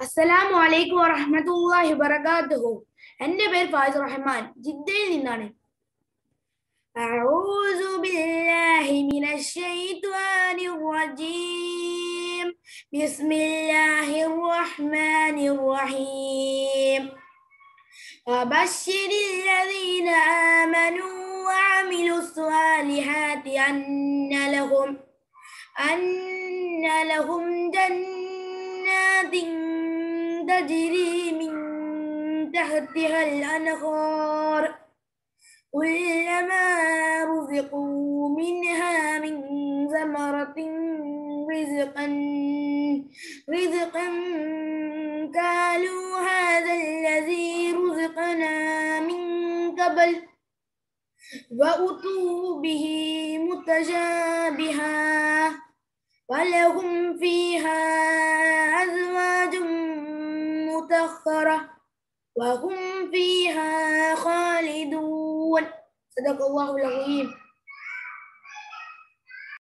السلام عليكم ورحمة الله وبركاته എൻ്റെ പേര് ഫായിസ് റഹ്മാൻ ജിദ്ദയിൽ നിന്നാണ് أعوذ بالله من الشيطان الرجيم بسم الله الرحمن الرحيم وبشر الذين آمنوا وعملوا الصالحات أن لهم أن لهم جنات تجري من تحتها الأنهار كلما رزقوا منها من ثمرة رزقا رزقا قالوا هذا الذي رزقنا من قبل وأتوا به متشابها ولهم فيها مدخرة وهم فيها خالدون صدق الله العظيم